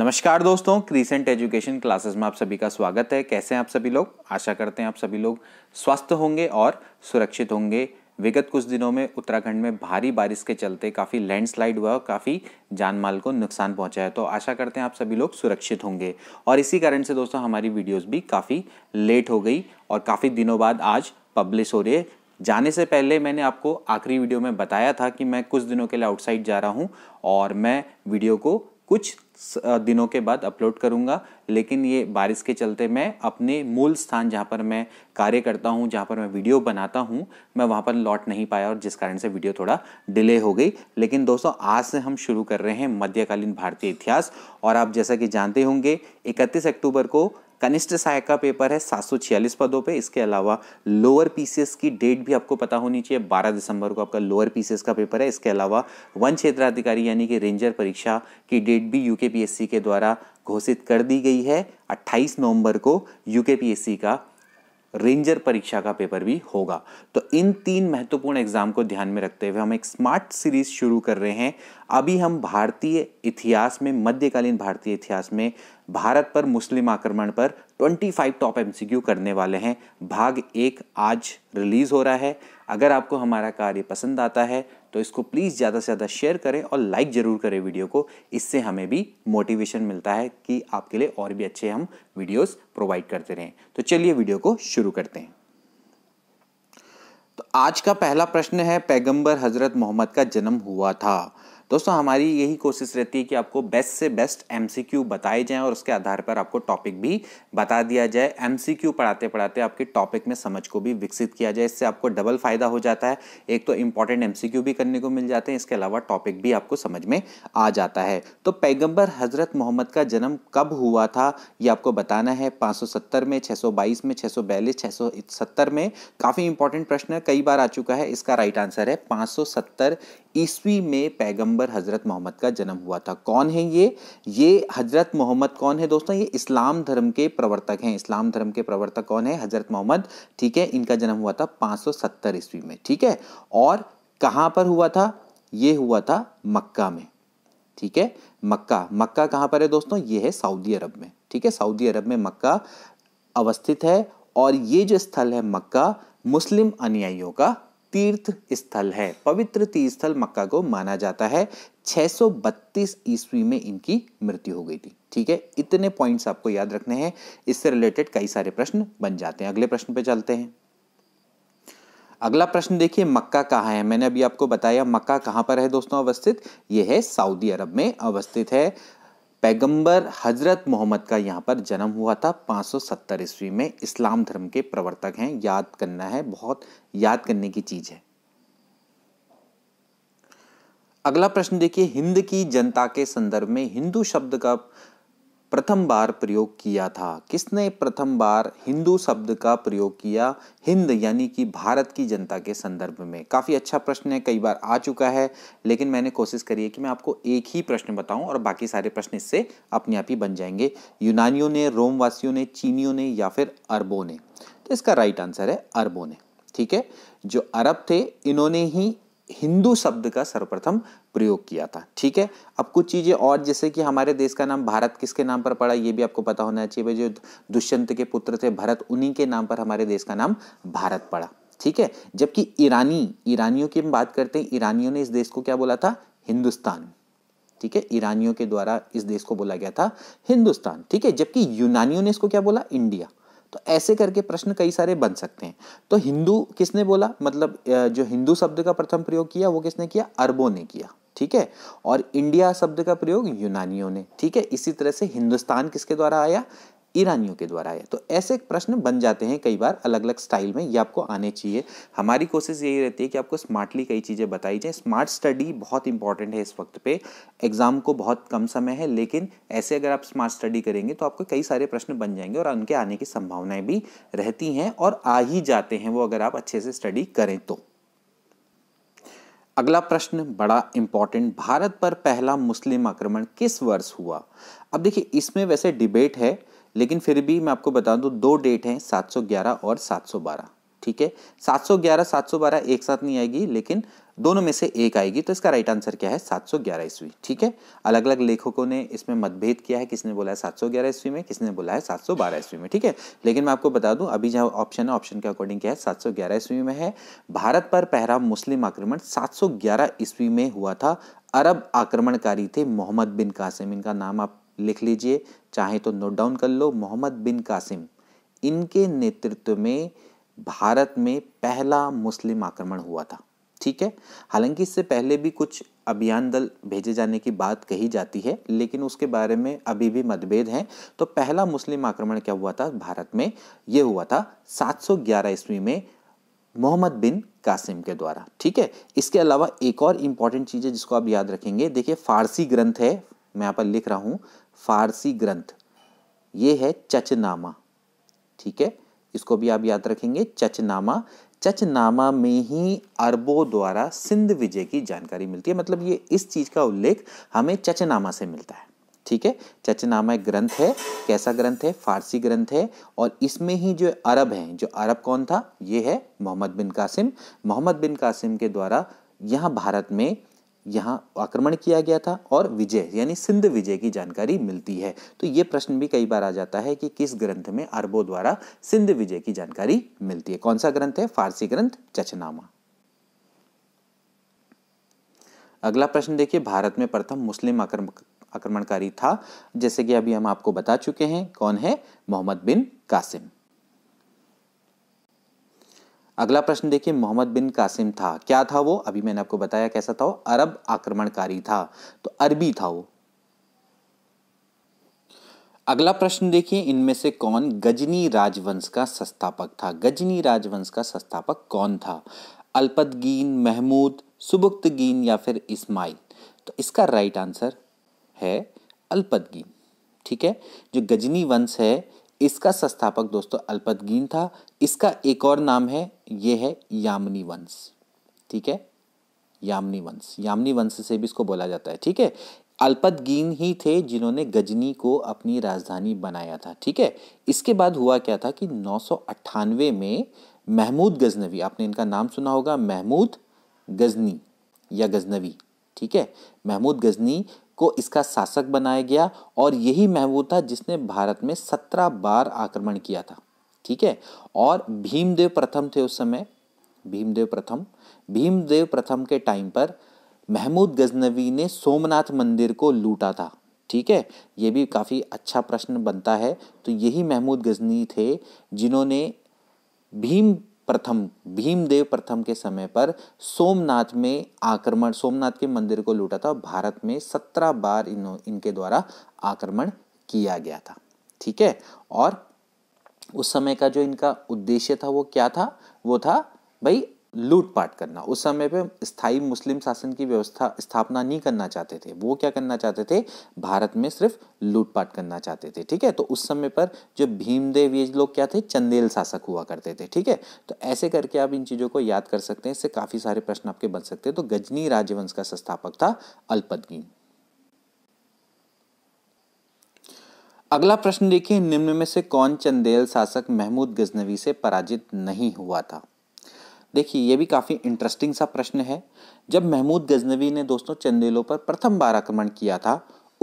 नमस्कार दोस्तों crescent education classes में आप सभी का स्वागत है कैसे हैं आप सभी लोग आशा करते हैं आप सभी लोग स्वस्थ होंगे और सुरक्षित होंगे विगत कुछ दिनों में उत्तराखंड में भारी बारिश के चलते काफ़ी लैंडस्लाइड हुआ और काफ़ी जानमाल को नुकसान पहुंचा है तो आशा करते हैं आप सभी लोग सुरक्षित होंगे और इसी कारण से दोस्तों हमारी वीडियोस भी काफ़ी लेट हो गई और काफ़ी दिनों बाद आज पब्लिश हो रही है जाने से पहले मैंने आपको आखिरी वीडियो में बताया था कि मैं कुछ दिनों के लिए आउटसाइड जा रहा हूँ और मैं वीडियो को कुछ दिनों के बाद अपलोड करूँगा लेकिन ये बारिश के चलते मैं अपने मूल स्थान जहाँ पर मैं कार्य करता हूँ जहाँ पर मैं वीडियो बनाता हूँ मैं वहाँ पर लौट नहीं पाया और जिस कारण से वीडियो थोड़ा डिले हो गई लेकिन दोस्तों आज से हम शुरू कर रहे हैं मध्यकालीन भारतीय इतिहास और आप जैसा कि जानते होंगे इकतीस अक्टूबर को कनिष्ठ सहायक का पेपर है सात पदों पे इसके अलावा लोअर पीसीएस की डेट भी आपको पता होनी चाहिए 12 दिसंबर को आपका लोअर पीसीएस का पेपर है इसके अलावा वन क्षेत्राधिकारी यानी कि रेंजर परीक्षा की डेट भी यूके के द्वारा घोषित कर दी गई है 28 नवंबर को यूके का रेंजर परीक्षा का पेपर भी होगा तो इन तीन महत्वपूर्ण एग्जाम को ध्यान में रखते हुए हम एक स्मार्ट सीरीज शुरू कर रहे हैं अभी हम भारतीय इतिहास में मध्यकालीन भारतीय इतिहास में भारत पर मुस्लिम आक्रमण पर 25 टॉप एमसीक्यू करने वाले हैं भाग एक आज रिलीज हो रहा है अगर आपको हमारा कार्य पसंद आता है तो इसको प्लीज़ ज़्यादा से ज़्यादा शेयर करें और लाइक ज़रूर करें वीडियो को इससे हमें भी मोटिवेशन मिलता है कि आपके लिए और भी अच्छे हम वीडियोज़ प्रोवाइड करते रहें तो चलिए वीडियो को शुरू करते हैं तो आज का पहला प्रश्न है पैगंबर हज़रत मोहम्मद का जन्म हुआ था दोस्तों हमारी यही कोशिश रहती है कि आपको बेस्ट से बेस्ट एम बताए जाएं और उसके आधार पर आपको टॉपिक भी बता दिया जाए एम पढ़ाते पढ़ाते आपके टॉपिक में समझ को भी विकसित किया जाए इससे आपको डबल फायदा हो जाता है एक तो इंपॉर्टेंट एम भी करने को मिल जाते हैं इसके अलावा टॉपिक भी आपको समझ में आ जाता है तो पैगंबर हजरत मोहम्मद का जन्म कब हुआ था ये आपको बताना है पाँच में छः में छः सौ में काफ़ी इंपॉर्टेंट प्रश्न कई बार आ चुका है इसका राइट आंसर है पाँच ईस्वी में पैगंबर हज़रत मोहम्मद का जन्म हुआ था कौन है ये ये हज़रत मोहम्मद कौन है दोस्तों ये इस्लाम धर्म के प्रवर्तक हैं इस्लाम धर्म के प्रवर्तक कौन है हज़रत मोहम्मद ठीक है इनका जन्म हुआ था 570 ईस्वी में ठीक है और कहाँ पर हुआ था ये हुआ था मक्का में ठीक है मक्का मक्का कहाँ पर है दोस्तों ये है सऊदी अरब में ठीक है सऊदी अरब में मक्का अवस्थित है और ये जो स्थल है मक्का मुस्लिम अनुयायियों का तीर्थ स्थल है पवित्र तीर्थ स्थल मक्का को माना जाता है 632 ईस्वी में इनकी मृत्यु हो गई थी ठीक है इतने पॉइंट्स आपको याद रखने हैं इससे रिलेटेड कई सारे प्रश्न बन जाते हैं अगले प्रश्न पे चलते हैं अगला प्रश्न देखिए मक्का कहाँ है मैंने अभी आपको बताया मक्का कहाँ पर है दोस्तों अवस्थित यह है सऊदी अरब में अवस्थित है पैगंबर हजरत मोहम्मद का यहाँ पर जन्म हुआ था 570 ईस्वी में इस्लाम धर्म के प्रवर्तक हैं याद करना है बहुत याद करने की चीज़ है अगला प्रश्न देखिए हिंद की जनता के संदर्भ में हिंदू शब्द का प्रथम बार प्रयोग किया था किसने प्रथम बार हिंदू शब्द का प्रयोग किया हिंद यानी कि भारत की जनता के संदर्भ में काफ़ी अच्छा प्रश्न है कई बार आ चुका है लेकिन मैंने कोशिश करी है कि मैं आपको एक ही प्रश्न बताऊं और बाकी सारे प्रश्न इससे अपने आप ही बन जाएंगे यूनानियों ने रोमवासियों ने चीनियों ने या फिर अरबों ने तो इसका राइट आंसर है अरबों ने ठीक है जो अरब थे इन्होंने ही हिंदू शब्द का सर्वप्रथम प्रयोग किया था ठीक है अब कुछ चीज़ें और जैसे कि हमारे देश का नाम भारत किसके नाम पर पड़ा ये भी आपको पता होना चाहिए जो दुष्यंत के पुत्र थे भरत उन्हीं के नाम पर हमारे देश का नाम भारत पड़ा ठीक है जबकि ईरानी ईरानियों की हम बात करते हैं ईरानियों ने इस देश को क्या बोला था हिंदुस्तान ठीक है ईरानियों के द्वारा इस देश को बोला गया था हिंदुस्तान ठीक है जबकि यूनानियों ने इसको क्या बोला इंडिया तो ऐसे करके प्रश्न कई सारे बन सकते हैं तो हिंदू किसने बोला मतलब जो हिंदू शब्द का प्रथम प्रयोग किया वो किसने किया अरबों ने किया ठीक है और इंडिया शब्द का प्रयोग यूनानियों ने ठीक है इसी तरह से हिंदुस्तान किसके द्वारा आया ईरानियों के द्वारा है तो ऐसे प्रश्न बन जाते हैं कई बार अलग अलग स्टाइल में ये आपको आने चाहिए हमारी कोशिश यही रहती है कि आपको स्मार्टली कई चीज़ें बताई जाए स्मार्ट स्टडी बहुत इंपॉर्टेंट है इस वक्त पे एग्ज़ाम को बहुत कम समय है लेकिन ऐसे अगर आप स्मार्ट स्टडी करेंगे तो आपको कई सारे प्रश्न बन जाएंगे और उनके आने की संभावनाएँ भी रहती हैं और आ ही जाते हैं वो अगर आप अच्छे से स्टडी करें तो अगला प्रश्न बड़ा इंपॉर्टेंट भारत पर पहला मुस्लिम आक्रमण किस वर्ष हुआ अब देखिए इसमें वैसे डिबेट है लेकिन फिर भी मैं आपको बता दूं दो डेट हैं 711 और 712 ठीक है 711 712 एक साथ नहीं आएगी लेकिन दोनों में से एक आएगी तो इसका राइट आंसर क्या है 711 ईस्वी ठीक है अलग अलग लेखकों ने इसमें मतभेद किया है किसने बोला है 711 ईस्वी में किसने बोला है 712 ईस्वी में ठीक है लेकिन मैं आपको बता दूं अभी जहाँ ऑप्शन है ऑप्शन के अकॉर्डिंग क्या है 711 ईस्वी में है भारत पर पहला मुस्लिम आक्रमण सात ईस्वी में हुआ था अरब आक्रमणकारी थे मोहम्मद बिन कासिम इनका नाम आप लिख लीजिए चाहे तो नोट डाउन कर लो मोहम्मद बिन कासिम इनके नेतृत्व में भारत में पहला मुस्लिम आक्रमण हुआ था ठीक है हालांकि इससे पहले भी कुछ अभियान दल भेजे जाने की बात कही जाती है लेकिन उसके बारे में अभी भी मतभेद हैं तो पहला मुस्लिम आक्रमण क्या हुआ था भारत में यह हुआ था 711 ईस्वी में मोहम्मद बिन कासिम के द्वारा ठीक है इसके अलावा एक और इम्पॉर्टेंट चीज़ है जिसको आप याद रखेंगे देखिए फारसी ग्रंथ है मैं यहाँ पर लिख रहा हूँ फारसी ग्रंथ ये है चचनामा ठीक है इसको भी आप याद रखेंगे चचनामा चचनामा में ही अरबों द्वारा सिंध विजय की जानकारी मिलती है मतलब ये इस चीज़ का उल्लेख हमें चचनामा से मिलता है ठीक है चचनामा एक ग्रंथ है कैसा ग्रंथ है फारसी ग्रंथ है और इसमें ही जो अरब हैं जो अरब कौन था ये है मोहम्मद बिन कासिम मोहम्मद बिन कासिम के द्वारा यहाँ भारत में यहाँ आक्रमण किया गया था और विजय यानी सिंध विजय की जानकारी मिलती है तो ये प्रश्न भी कई बार आ जाता है कि किस ग्रंथ में अरबों द्वारा सिंध विजय की जानकारी मिलती है कौन सा ग्रंथ है फारसी ग्रंथ चचनामा अगला प्रश्न देखिए भारत में प्रथम मुस्लिम आक्रमणकारी था जैसे कि अभी हम आपको बता चुके हैं कौन है मोहम्मद बिन कासिम अगला प्रश्न देखिए मोहम्मद बिन कासिम था क्या था वो अभी मैंने आपको बताया कैसा था वो अरब आक्रमणकारी था तो अरबी था वो अगला प्रश्न देखिए इनमें से कौन गजनी राजवंश का संस्थापक था गजनी राजवंश का संस्थापक कौन था अल्पदगीन महमूद सुबुक्तगीन या फिर इस्माइल तो इसका राइट आंसर है अल्पदगीन ठीक है जो गजनी वंश है इसका संस्थापक दोस्तों अल्पतगीन था इसका एक और नाम है यह है यामनी वंश ठीक है यामनी वंश यामनी वंश से भी इसको बोला जाता है ठीक है अल्पतगीन ही थे जिन्होंने गजनी को अपनी राजधानी बनाया था ठीक है इसके बाद हुआ क्या था कि नौ में महमूद गजनवी आपने इनका नाम सुना होगा महमूद गजनी या गजनवी ठीक है महमूद गजनी को इसका शासक बनाया गया और यही महमूद था जिसने भारत में सत्रह बार आक्रमण किया था ठीक है और भीमदेव प्रथम थे उस समय भीमदेव प्रथम भीमदेव प्रथम के टाइम पर महमूद गजनवी ने सोमनाथ मंदिर को लूटा था ठीक है ये भी काफ़ी अच्छा प्रश्न बनता है तो यही महमूद गजनी थे जिन्होंने भीम प्रथम भीमदेव प्रथम के समय पर सोमनाथ में आक्रमण सोमनाथ के मंदिर को लूटा था भारत में सत्रह बार इन इनके द्वारा आक्रमण किया गया था ठीक है और उस समय का जो इनका उद्देश्य था वो क्या था वो था भाई लूटपाट करना उस समय पे स्थायी मुस्लिम शासन की व्यवस्था स्थापना नहीं करना चाहते थे वो क्या करना चाहते थे भारत में सिर्फ लूटपाट करना चाहते थे ठीक है तो उस समय पर जो भीमदेव ये लोग क्या थे चंदेल शासक हुआ करते थे ठीक है तो ऐसे करके आप इन चीज़ों को याद कर सकते हैं इससे काफ़ी सारे प्रश्न आपके बन सकते हैं तो गजनी राजवंश का संस्थापक था अल्पदगीन अगला प्रश्न देखिए निम्न में से कौन चंदेल शासक महमूद गजनवी से पराजित नहीं हुआ था देखिए ये भी काफ़ी इंटरेस्टिंग सा प्रश्न है जब महमूद गजनवी ने दोस्तों चंदेलों पर प्रथम बार आक्रमण किया था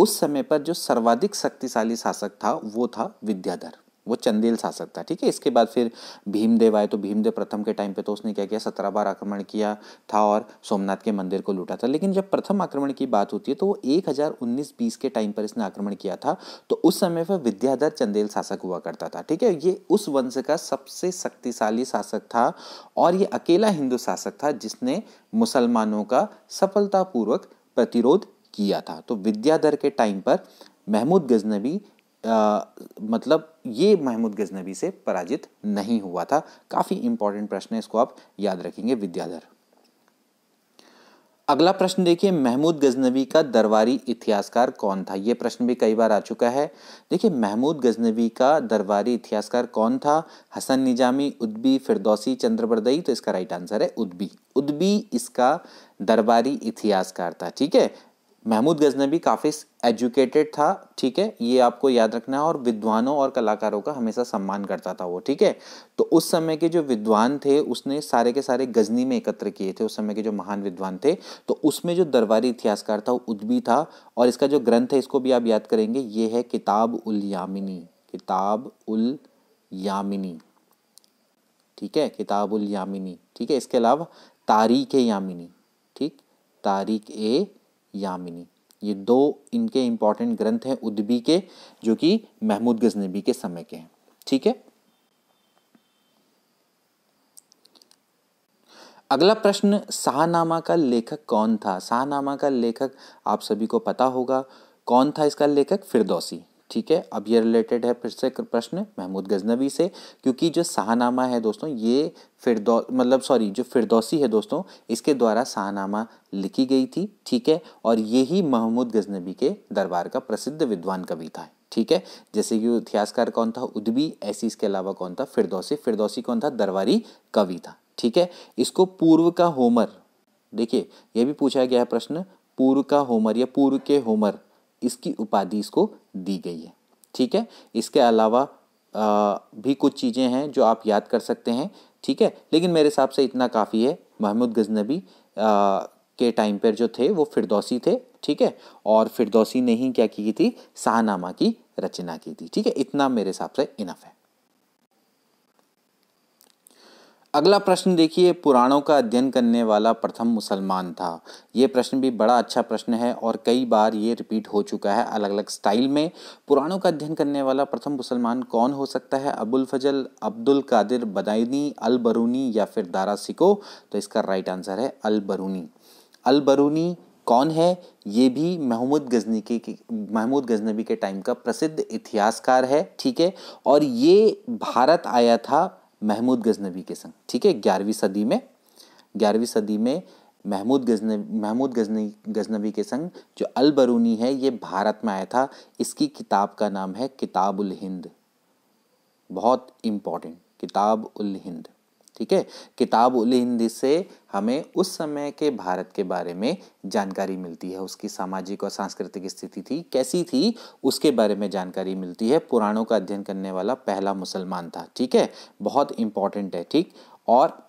उस समय पर जो सर्वाधिक शक्तिशाली शासक था वो था विद्याधर वो चंदेल शासक था ठीक है इसके बाद फिर भीमदेव आए तो भीमदेव प्रथम के टाइम पे तो उसने क्या किया सत्रह बार आक्रमण किया था और सोमनाथ के मंदिर को लूटा था लेकिन जब प्रथम आक्रमण की बात होती है तो वो एक हज़ार उन्नीस बीस के टाइम पर इसने आक्रमण किया था तो उस समय पर विद्याधर चंदेल शासक हुआ करता था ठीक है ये उस वंश का सबसे शक्तिशाली शासक था और ये अकेला हिंदू शासक था जिसने मुसलमानों का सफलतापूर्वक प्रतिरोध किया था तो विद्याधर के टाइम पर महमूद गजनबी आ, मतलब ये महमूद गजनबी से पराजित नहीं हुआ था काफ़ी इंपॉर्टेंट प्रश्न है इसको आप याद रखेंगे विद्याधर अगला प्रश्न देखिए महमूद गजनबी का दरबारी इतिहासकार कौन था ये प्रश्न भी कई बार आ चुका है देखिए महमूद गजनबी का दरबारी इतिहासकार कौन था हसन निजामी उद्बी फिरदौसी चंद्रबरदई तो इसका राइट आंसर है उद्बी उद्बी इसका दरबारी इतिहासकार था ठीक है महमूद गजनबी काफ़ी एजुकेटेड था ठीक है ये आपको याद रखना है और विद्वानों और कलाकारों का हमेशा सम्मान करता था वो ठीक है तो उस समय के जो विद्वान थे उसने सारे के सारे गजनी में एकत्र किए थे उस समय के जो महान विद्वान थे तो उसमें जो दरबारी इतिहासकार था वो उद्वी था और इसका जो ग्रंथ है इसको भी आप याद करेंगे ये है किताब उल यामिनी किताब उल यामिनी ठीक है किताब उल यामिनी ठीक है इसके अलावा तारीख यामिनी ठीक तारीख ए यामिनी ये दो इनके इंपॉर्टेंट ग्रंथ हैं उदबी के जो कि महमूद गजनबी के समय के हैं ठीक है अगला प्रश्न शाहनामा का लेखक कौन था शाहनामा का लेखक आप सभी को पता होगा कौन था इसका लेखक फिरदौसी ठीक है अब ये रिलेटेड है फिर से प्रश्न महमूद गजनवी से क्योंकि जो शाहनामा है दोस्तों ये फिरदौ मतलब सॉरी जो फिरदौसी है दोस्तों इसके द्वारा शाहनामा लिखी गई थी ठीक है और यही महमूद गजनबी के दरबार का प्रसिद्ध विद्वान कवि था ठीक है जैसे कि इतिहासकार कौन था उदबी ऐसी इसके अलावा कौन था फिरदौसी फिरदौसी कौन था दरबारी कवि था ठीक है इसको पूर्व का होमर देखिए यह भी पूछा गया है प्रश्न पूर्व का होमर या पूर्व के होमर इसकी उपाधि इसको दी गई है ठीक है इसके अलावा आ, भी कुछ चीज़ें हैं जो आप याद कर सकते हैं ठीक है लेकिन मेरे हिसाब से इतना काफ़ी है महमूद गजनबी के टाइम पर जो थे वो फिरदौसी थे ठीक है और फिरदौसी ने ही क्या की थी शाहनामा की रचना की थी ठीक है इतना मेरे हिसाब से इनफ है अगला प्रश्न देखिए पुराणों का अध्ययन करने वाला प्रथम मुसलमान था ये प्रश्न भी बड़ा अच्छा प्रश्न है और कई बार ये रिपीट हो चुका है अलग अलग स्टाइल में पुराणों का अध्ययन करने वाला प्रथम मुसलमान कौन हो सकता है अबुल फजल अब्दुल कादिर बदायनी अल बरूनी या फिर दारा सिको तो इसका राइट आंसर है अल बरूनी अल बरूनी कौन है ये भी महमूद गजनी के महमूद गजनबी के टाइम का प्रसिद्ध इतिहासकार है ठीक है और ये भारत आया था महमूद गजनवी के संग ठीक है ग्यारहवीं सदी में ग्यारहवीं सदी में महमूद गजनवी महमूद गजनी गजनवी के संग जो अलबरूनी है ये भारत में आया था इसकी किताब का नाम है किताबुल हिंद बहुत इम्पॉर्टेंट किताब उल हिंद ठीक है किताब उल हिंद से हमें उस समय के भारत के बारे में जानकारी मिलती है उसकी सामाजिक और सांस्कृतिक स्थिति थी कैसी थी उसके बारे में जानकारी मिलती है पुराणों का अध्ययन करने वाला पहला मुसलमान था ठीक है बहुत इंपॉर्टेंट है ठीक और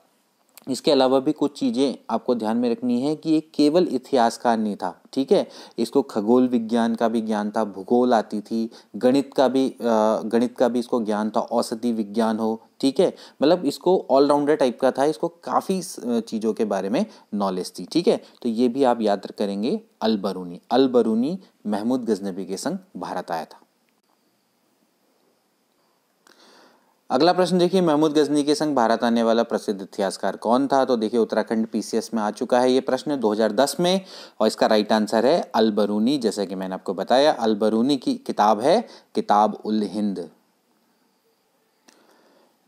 इसके अलावा भी कुछ चीज़ें आपको ध्यान में रखनी है कि ये केवल इतिहासकार नहीं था ठीक है इसको खगोल विज्ञान का भी ज्ञान था भूगोल आती थी गणित का भी गणित का भी इसको ज्ञान था औषधि विज्ञान हो ठीक है मतलब इसको ऑलराउंडर टाइप का था इसको काफ़ी चीज़ों के बारे में नॉलेज थी ठीक है तो ये भी आप याद करेंगे अलबरूनी अलबरूनी महमूद गजनबी के संग भारत आया था अगला प्रश्न देखिए महमूद गजनी के संग भारत आने वाला प्रसिद्ध इतिहासकार कौन था तो देखिए उत्तराखंड पीसीएस में आ चुका है ये प्रश्न 2010 में और इसका राइट आंसर है अलबरूनी जैसा कि मैंने आपको बताया अलबरूनी की किताब है किताब उल हिंद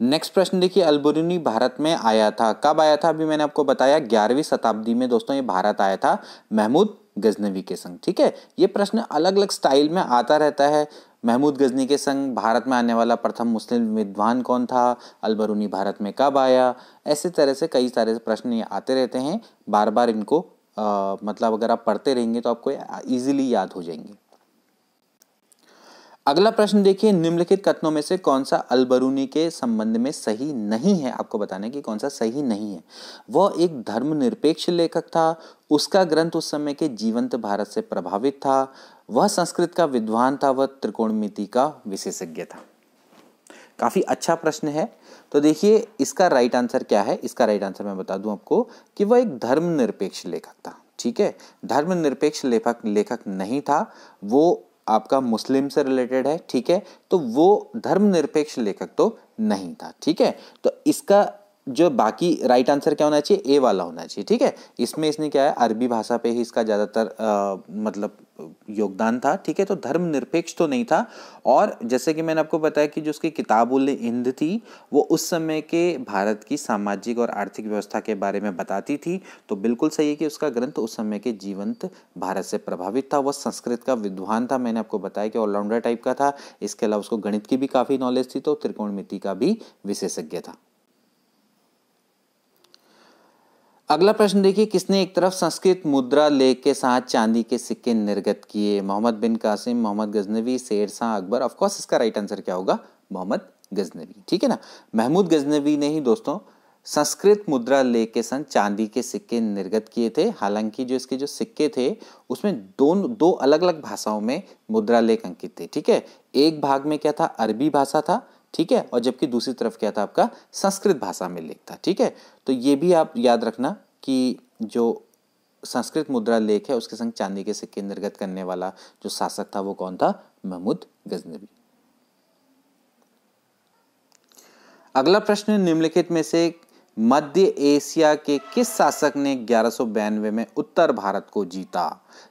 नेक्स्ट प्रश्न देखिए अलबरूनी भारत में आया था कब आया था अभी मैंने आपको बताया ग्यारहवीं शताब्दी में दोस्तों ये भारत आया था महमूद गजनवी के संग ठीक है ये प्रश्न अलग अलग स्टाइल में आता रहता है महमूद गजनी के संग भारत में आने वाला प्रथम मुस्लिम विद्वान कौन था अलबरूनी भारत में कब आया ऐसे तरह से कई सारे प्रश्न आते रहते हैं बार बार इनको आ, मतलब अगर आप पढ़ते रहेंगे तो आपको ईजिली याद हो जाएंगे अगला प्रश्न देखिए निम्नलिखित कथनों में से कौन सा अलबरूनी के संबंध में सही नहीं है आपको बताने की कौन सा सही नहीं है वह एक धर्मनिरपेक्ष लेखक था उसका ग्रंथ उस समय के जीवंत भारत से प्रभावित था वह संस्कृत का विद्वान था वह त्रिकोणमिति का विशेषज्ञ था काफ़ी अच्छा प्रश्न है तो देखिए इसका राइट आंसर क्या है इसका राइट आंसर मैं बता दूं आपको कि वह एक धर्मनिरपेक्ष लेखक था ठीक है धर्मनिरपेक्ष लेखक लेखक नहीं था वो आपका मुस्लिम से रिलेटेड है ठीक है तो वो धर्मनिरपेक्ष लेखक तो नहीं था ठीक है तो इसका जो बाकी राइट आंसर क्या होना चाहिए ए वाला होना चाहिए ठीक है इसमें इसने क्या है अरबी भाषा पे ही इसका ज़्यादातर मतलब योगदान था ठीक है तो धर्म निरपेक्ष तो नहीं था और जैसे कि मैंने आपको बताया कि जो उसकी उल हिंद थी वो उस समय के भारत की सामाजिक और आर्थिक व्यवस्था के बारे में बताती थी तो बिल्कुल सही है कि उसका ग्रंथ उस समय के जीवंत भारत से प्रभावित था वह संस्कृत का विद्वान था मैंने आपको बताया कि ऑलराउंडर टाइप का था इसके अलावा उसको गणित की भी काफ़ी नॉलेज थी तो त्रिकोण का भी विशेषज्ञ था अगला प्रश्न देखिए किसने एक तरफ संस्कृत मुद्रा लेख के साथ चांदी के सिक्के निर्गत किए मोहम्मद बिन कासिम मोहम्मद गजनवी शेर शाह अकबर ऑफकोर्स इसका राइट आंसर क्या होगा मोहम्मद गजनवी ठीक है ना महमूद गजनवी ने ही दोस्तों संस्कृत मुद्रा लेख के साथ चांदी के सिक्के निर्गत किए थे हालांकि जो इसके जो सिक्के थे उसमें दोनों दो अलग अलग भाषाओं में मुद्रा लेख अंकित थे ठीक है एक भाग में क्या था अरबी भाषा था ठीक है और जबकि दूसरी तरफ क्या था आपका संस्कृत भाषा में लेख था ठीक है तो ये भी आप याद रखना कि जो संस्कृत मुद्रा लेख है उसके संग चांदी के सिक्के निर्गत करने वाला जो शासक था वो कौन था महमूद गजनबी अगला प्रश्न निम्नलिखित में से मध्य एशिया के किस शासक ने ग्यारह में उत्तर भारत को जीता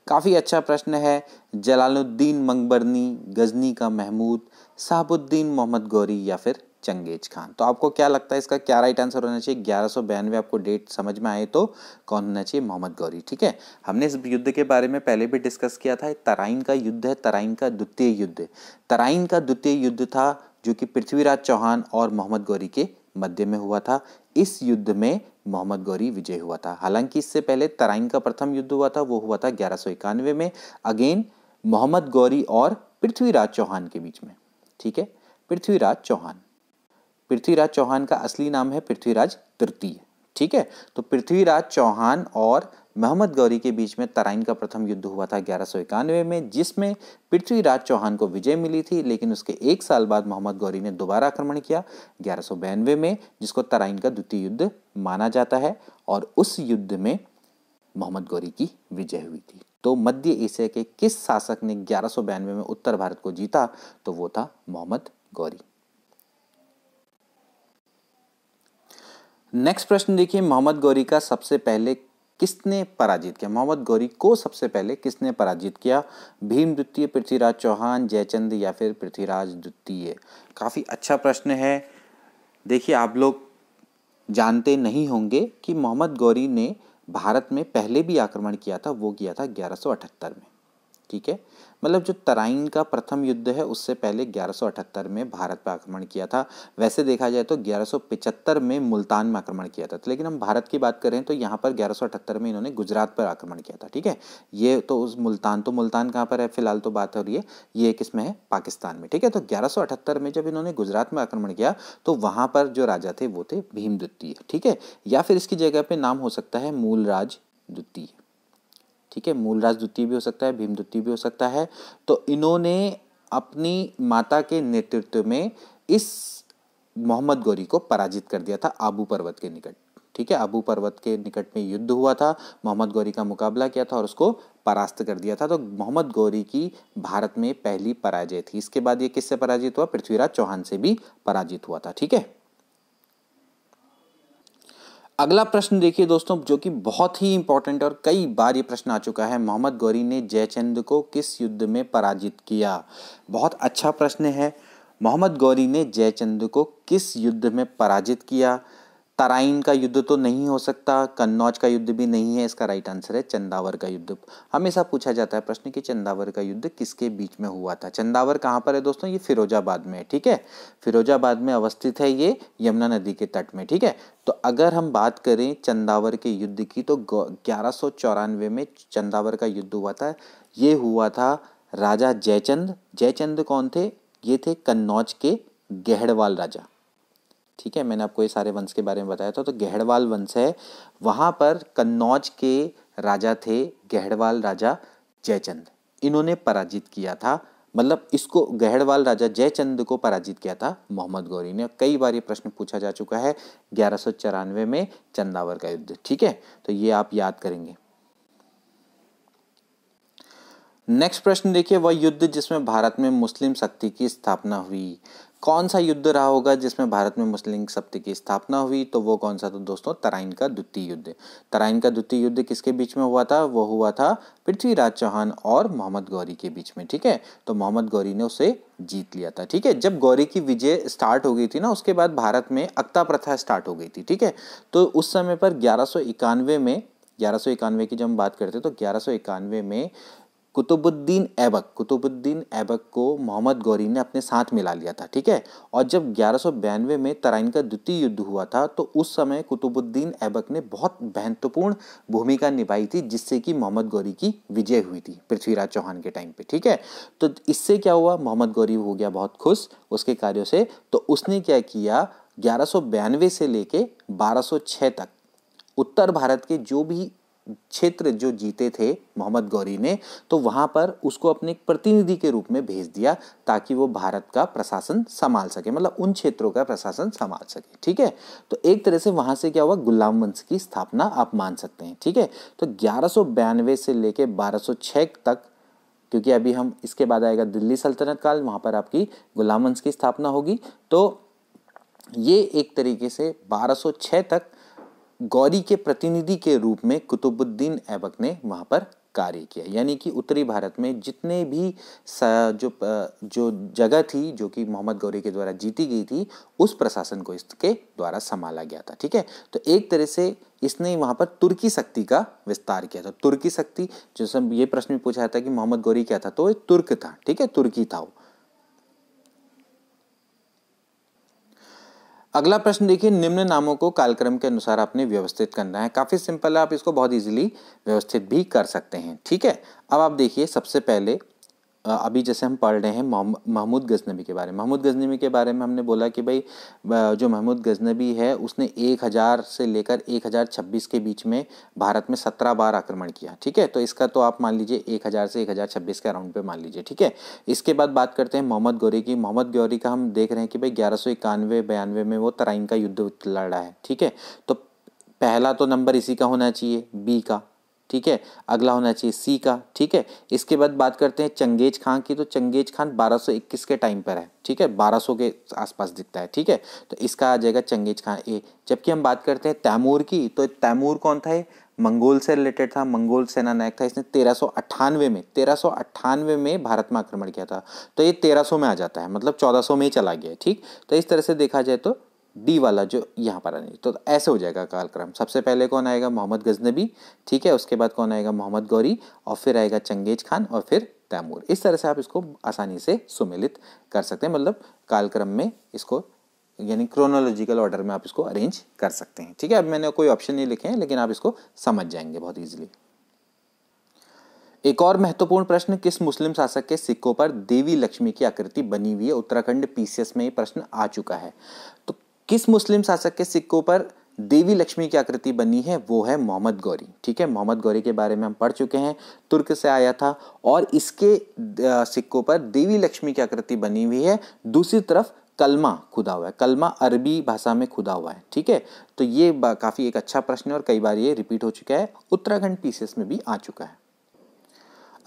काफ़ी अच्छा प्रश्न है जलालुद्दीन मंगबरनी गजनी का महमूद साहबुद्दीन मोहम्मद गौरी या फिर चंगेज खान तो आपको क्या लगता है इसका क्या राइट आंसर होना चाहिए ग्यारह आपको डेट समझ में आए तो कौन होना चाहिए मोहम्मद गौरी ठीक है हमने इस युद्ध के बारे में पहले भी डिस्कस किया था तराइन का युद्ध है तराइन का द्वितीय युद्ध तराइन का द्वितीय युद्ध था जो कि पृथ्वीराज चौहान और मोहम्मद गौरी के मध्य में हुआ था इस युद्ध में मोहम्मद गौरी विजय हुआ था हालांकि इससे पहले तराइन का प्रथम युद्ध हुआ था वो हुआ था ग्यारह में अगेन मोहम्मद गौरी और पृथ्वीराज चौहान के बीच में ठीक है पृथ्वीराज चौहान पृथ्वीराज चौहान का असली नाम है पृथ्वीराज तृतीय ठीक है तो पृथ्वीराज चौहान और मोहम्मद गौरी के बीच में तराइन का प्रथम युद्ध हुआ था ग्यारह सौ इक्यानवे में जिसमें पृथ्वीराज चौहान को विजय मिली थी लेकिन उसके एक साल बाद मोहम्मद गौरी ने दोबारा आक्रमण किया ग्यारह सौ बयानवे में जिसको तराइन का द्वितीय युद्ध माना जाता है और उस युद्ध में मोहम्मद गौरी की विजय हुई थी तो मध्य एशिया के किस शासक ने ग्यारह सौ बयानवे में उत्तर भारत को जीता तो वो था मोहम्मद गौरी नेक्स्ट प्रश्न देखिए मोहम्मद गौरी का सबसे पहले किसने पराजित किया मोहम्मद गौरी को सबसे पहले किसने पराजित किया भीम द्वितीय पृथ्वीराज चौहान जयचंद या फिर पृथ्वीराज द्वितीय काफ़ी अच्छा प्रश्न है देखिए आप लोग जानते नहीं होंगे कि मोहम्मद गौरी ने भारत में पहले भी आक्रमण किया था वो किया था ग्यारह में ठीक है मतलब जो तराइन का प्रथम युद्ध है उससे पहले 1178 में भारत पर आक्रमण किया था वैसे देखा जाए तो 1175 में मुल्तान में आक्रमण किया था लेकिन हम भारत की बात करें तो यहाँ पर 1178 में इन्होंने गुजरात पर आक्रमण किया था ठीक है ये तो उस मुल्तान तो मुल्तान कहाँ पर है फिलहाल तो बात हो रही है ये किसमें है पाकिस्तान में ठीक है तो ग्यारह में जब इन्होंने गुजरात में आक्रमण किया तो वहाँ पर जो राजा थे वो थे भीम द्वितीय ठीक है या फिर इसकी जगह पर नाम हो सकता है मूलराज द्वितीय ठीक है मूलराज द्वितीय भी हो सकता है भीम द्वितीय भी हो सकता है तो इन्होंने अपनी माता के नेतृत्व में इस मोहम्मद गौरी को पराजित कर दिया था आबू पर्वत के निकट ठीक है आबू पर्वत के निकट में युद्ध हुआ था मोहम्मद गौरी का मुकाबला किया था और उसको परास्त कर दिया था तो मोहम्मद गौरी की भारत में पहली पराजय थी इसके बाद ये किससे पराजित हुआ पृथ्वीराज चौहान से भी पराजित हुआ था ठीक है अगला प्रश्न देखिए दोस्तों जो कि बहुत ही इंपॉर्टेंट और कई बार ये प्रश्न आ चुका है मोहम्मद गौरी ने जयचंद को किस युद्ध में पराजित किया बहुत अच्छा प्रश्न है मोहम्मद गौरी ने जयचंद को किस युद्ध में पराजित किया तराइन का युद्ध तो नहीं हो सकता कन्नौज का युद्ध भी नहीं है इसका राइट आंसर है चंदावर का युद्ध हमेशा पूछा जाता है प्रश्न कि चंदावर का युद्ध किसके बीच में हुआ था चंदावर कहाँ पर है दोस्तों ये फिरोजाबाद में है ठीक है फिरोजाबाद में अवस्थित है ये यमुना नदी के तट में ठीक है तो अगर हम बात करें चंदावर के युद्ध की तो ग्यारह में चंदावर का युद्ध हुआ था ये हुआ था राजा जयचंद जयचंद कौन थे ये थे कन्नौज के गहड़वाल राजा ठीक है मैंने आपको ये सारे वंश के बारे में बताया था तो गहड़वाल वंश है वहाँ पर कन्नौज के राजा थे गहड़वाल राजा जयचंद इन्होंने पराजित किया था मतलब इसको गहड़वाल राजा जयचंद को पराजित किया था मोहम्मद गौरी ने कई बार ये प्रश्न पूछा जा चुका है ग्यारह में चंदावर का युद्ध ठीक है तो ये आप याद करेंगे नेक्स्ट प्रश्न देखिए वह युद्ध जिसमें भारत में मुस्लिम शक्ति की स्थापना हुई कौन सा युद्ध रहा होगा जिसमें भारत में मुस्लिम सत्य की स्थापना हुई तो वो कौन सा था दोस्तों तराइन का द्वितीय युद्ध तराइन का द्वितीय युद्ध किसके बीच में हुआ था वो हुआ था पृथ्वीराज चौहान और मोहम्मद गौरी के बीच में ठीक है तो मोहम्मद गौरी ने उसे जीत लिया था ठीक है जब गौरी की विजय स्टार्ट हो गई थी ना उसके बाद भारत में अक्ता प्रथा स्टार्ट हो गई थी ठीक है तो उस समय पर ग्यारह में ग्यारह की जब हम बात करते हैं तो ग्यारह में कुतुबुद्दीन ऐबक कुतुबुद्दीन ऐबक को मोहम्मद गौरी ने अपने साथ मिला लिया था ठीक है और जब ग्यारह में तराइन का द्वितीय युद्ध हुआ था तो उस समय कुतुबुद्दीन ऐबक ने बहुत महत्वपूर्ण भूमिका निभाई थी जिससे कि मोहम्मद गौरी की विजय हुई थी पृथ्वीराज चौहान के टाइम पे ठीक है तो इससे क्या हुआ मोहम्मद गौरी हो गया बहुत खुश उसके कार्यों से तो उसने क्या किया ग्यारह से लेके बारह तक उत्तर भारत के जो भी क्षेत्र जो जीते थे मोहम्मद गौरी ने तो वहाँ पर उसको अपने एक प्रतिनिधि के रूप में भेज दिया ताकि वो भारत का प्रशासन संभाल सके मतलब उन क्षेत्रों का प्रशासन संभाल सके ठीक है तो एक तरह से वहाँ से क्या हुआ गुलाम वंश की स्थापना आप मान सकते हैं ठीक है तो ग्यारह से लेकर बारह तक क्योंकि अभी हम इसके बाद आएगा दिल्ली सल्तनत काल वहाँ पर आपकी गुलाम वंश की स्थापना होगी तो ये एक तरीके से 1206 तक गौरी के प्रतिनिधि के रूप में कुतुबुद्दीन ऐबक ने वहाँ पर कार्य किया यानी कि उत्तरी भारत में जितने भी जो जो जगह थी जो कि मोहम्मद गौरी के द्वारा जीती गई थी उस प्रशासन को इसके द्वारा संभाला गया था ठीक है तो एक तरह से इसने वहाँ पर तुर्की शक्ति का विस्तार किया था तुर्की शक्ति जैसे ये प्रश्न भी पूछा था कि मोहम्मद गौरी क्या था तो वो तुर्क था ठीक है तुर्की था वो अगला प्रश्न देखिए निम्न नामों को कालक्रम के अनुसार आपने व्यवस्थित करना है काफ़ी सिंपल है आप इसको बहुत इजीली व्यवस्थित भी कर सकते हैं ठीक है अब आप देखिए सबसे पहले अभी जैसे हम पढ़ रहे हैं महमूद गजनबी के बारे में महमूद गजनबी के बारे में हमने बोला कि भाई जो महमूद गजनबी है उसने एक हज़ार से लेकर एक हज़ार छब्बीस के बीच में भारत में सत्रह बार आक्रमण किया ठीक है तो इसका तो आप मान लीजिए एक हज़ार से एक हज़ार छब्बीस के अराउंड पे मान लीजिए ठीक है इसके बाद बात करते हैं मोहम्मद गौरी की मोहम्मद गौरी का हम देख रहे हैं कि भाई ग्यारह सौ इक्यानवे बयानवे में वो तराइन का युद्ध लड़ा है ठीक है तो पहला तो नंबर इसी का होना चाहिए बी का ठीक है अगला होना चाहिए सी का ठीक है इसके बाद बात करते हैं चंगेज खान की तो चंगेज खान 1221 के टाइम पर है ठीक है 1200 के आसपास दिखता है ठीक है तो इसका आ जाएगा चंगेज खान ए जबकि हम बात करते हैं तैमूर की तो तैमूर कौन था ये मंगोल से रिलेटेड था मंगोल सेना नायक था इसने तेरह में तेरह में भारत में आक्रमण किया था तो ये तेरह में आ जाता है मतलब चौदह में ही चला गया ठीक तो इस तरह से देखा जाए तो डी वाला जो यहाँ पर आने तो ऐसे हो जाएगा कालक्रम सबसे पहले कौन आएगा मोहम्मद गजनबी ठीक है उसके बाद कौन आएगा मोहम्मद गौरी और फिर आएगा चंगेज खान और फिर तैमूर इस तरह से आप इसको आसानी से सुमिलित कर सकते हैं मतलब कालक्रम में इसको यानी क्रोनोलॉजिकल ऑर्डर में आप इसको अरेंज कर सकते हैं ठीक है अब मैंने कोई ऑप्शन नहीं लिखे हैं लेकिन आप इसको समझ जाएंगे बहुत ईजिली एक और महत्वपूर्ण प्रश्न किस मुस्लिम शासक के सिक्कों पर देवी लक्ष्मी की आकृति बनी हुई है उत्तराखंड पीसीएस में ये प्रश्न आ चुका है तो किस मुस्लिम शासक के सिक्कों पर देवी लक्ष्मी की आकृति बनी है वो है मोहम्मद गौरी ठीक है मोहम्मद गौरी के बारे में हम पढ़ चुके हैं तुर्क से आया था और इसके सिक्कों पर देवी लक्ष्मी की आकृति बनी हुई है दूसरी तरफ कलमा खुदा हुआ है कलमा अरबी भाषा में खुदा हुआ है ठीक है तो ये काफ़ी एक अच्छा प्रश्न है और कई बार ये रिपीट हो चुका है उत्तराखंड पीसीएस में भी आ चुका है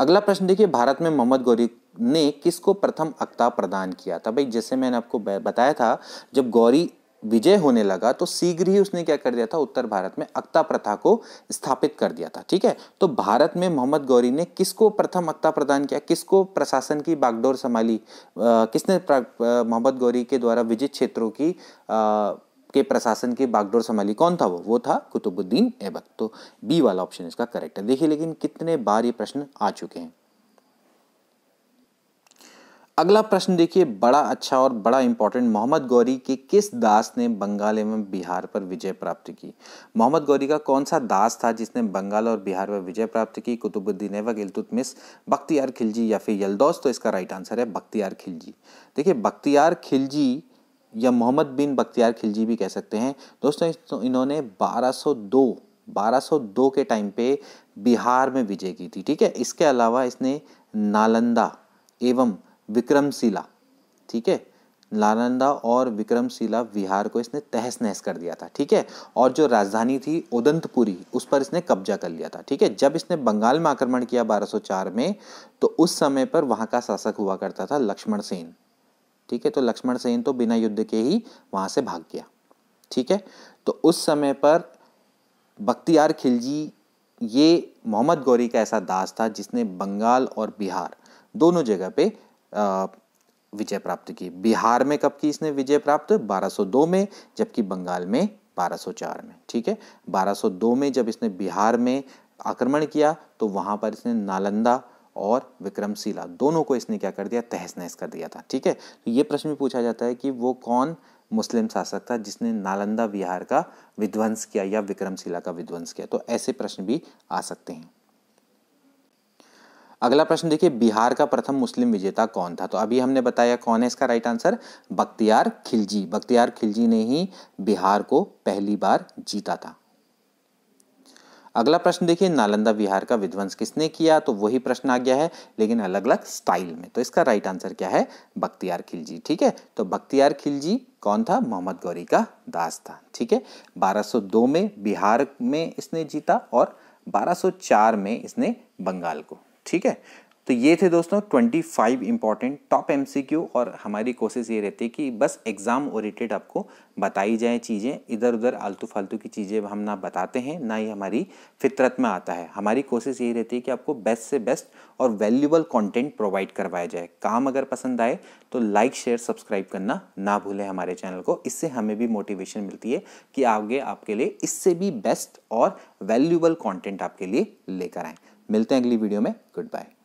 अगला प्रश्न देखिए भारत में मोहम्मद गौरी ने किसको प्रथम अक्ता प्रदान किया था भाई जैसे मैंने आपको बताया था जब गौरी विजय होने लगा तो शीघ्र ही उसने क्या कर दिया था उत्तर भारत में अक्ता प्रथा को स्थापित कर दिया था ठीक है तो भारत में मोहम्मद गौरी ने किसको प्रथम अक्ता प्रदान किया किसको प्रशासन की बागडोर संभाली किसने मोहम्मद गौरी के द्वारा विजित क्षेत्रों की आ, के प्रशासन की बागडोर संभाली कौन था वो वो था कुतुबुद्दीन ऐबक तो बी वाला ऑप्शन इसका करेक्ट है देखिए लेकिन कितने बार ये प्रश्न आ चुके हैं अगला प्रश्न देखिए बड़ा अच्छा और बड़ा इंपॉर्टेंट मोहम्मद गौरी के किस दास ने बंगाल एवं बिहार पर विजय प्राप्त की मोहम्मद गौरी का कौन सा दास था जिसने बंगाल और बिहार पर विजय प्राप्त की कुतुबुद्दीन ऐबक इलतुतमिस बख्तियार खिलजी या फिर यलदौस तो इसका राइट आंसर है बख्तियार खिलजी देखिए बख्तियार खिलजी या मोहम्मद बिन बख्तियार खिलजी भी कह सकते हैं दोस्तों तो इन्होंने बारह 1202 के टाइम पे बिहार में विजय की थी ठीक है इसके अलावा इसने नालंदा एवं विक्रमशिला ठीक है नालंदा और विक्रमशिला विहार को इसने तहस नहस कर दिया था ठीक है और जो राजधानी थी उदंतपुरी उस पर इसने कब्जा कर लिया था ठीक है जब इसने बंगाल में आक्रमण किया 1204 में तो उस समय पर वहाँ का शासक हुआ करता था लक्ष्मण सेन ठीक है तो लक्ष्मण सेन तो बिना युद्ध के ही वहाँ से भाग गया ठीक है तो उस समय पर बख्तियार खिलजी ये मोहम्मद गौरी का ऐसा दास था जिसने बंगाल और बिहार दोनों जगह पे विजय प्राप्त की बिहार में कब की इसने विजय प्राप्त 1202 में जबकि बंगाल में 1204 में ठीक है 1202 में जब इसने बिहार में आक्रमण किया तो वहां पर इसने नालंदा और विक्रमशिला दोनों को इसने क्या कर दिया तहस नहस कर दिया था ठीक है तो ये प्रश्न भी पूछा जाता है कि वो कौन मुस्लिम शासक था जिसने नालंदा विहार का विध्वंस किया या विक्रमशिला का विध्वंस किया तो ऐसे प्रश्न भी आ सकते हैं अगला प्रश्न देखिए बिहार का प्रथम मुस्लिम विजेता कौन था तो अभी हमने बताया कौन है इसका राइट आंसर बख्तियार खिलजी बख्तियार खिलजी ने ही बिहार को पहली बार जीता था अगला प्रश्न देखिए नालंदा विहार का विध्वंस किसने किया तो वही प्रश्न आ गया है लेकिन अलग अलग स्टाइल में तो इसका राइट आंसर क्या है बख्तियार खिलजी ठीक है तो बख्तियार खिलजी कौन था मोहम्मद गौरी का दास था ठीक है 1202 में बिहार में इसने जीता और 1204 में इसने बंगाल को ठीक है तो ये थे दोस्तों 25 इंपॉर्टेंट टॉप क्यू और हमारी कोशिश ये रहती है कि बस एग्ज़ाम ओरिएटेड आपको बताई जाए चीज़ें इधर उधर आलतू फालतू की चीज़ें हम ना बताते हैं ना ही हमारी फितरत में आता है हमारी कोशिश ये रहती है कि आपको बेस्ट से बेस्ट और वैल्यूबल कंटेंट प्रोवाइड करवाया जाए काम अगर पसंद आए तो लाइक शेयर सब्सक्राइब करना ना भूलें हमारे चैनल को इससे हमें भी मोटिवेशन मिलती है कि आगे आपके लिए इससे भी बेस्ट और वैल्यूबल कॉन्टेंट आपके लिए लेकर आएँ मिलते हैं अगली वीडियो में गुड बाय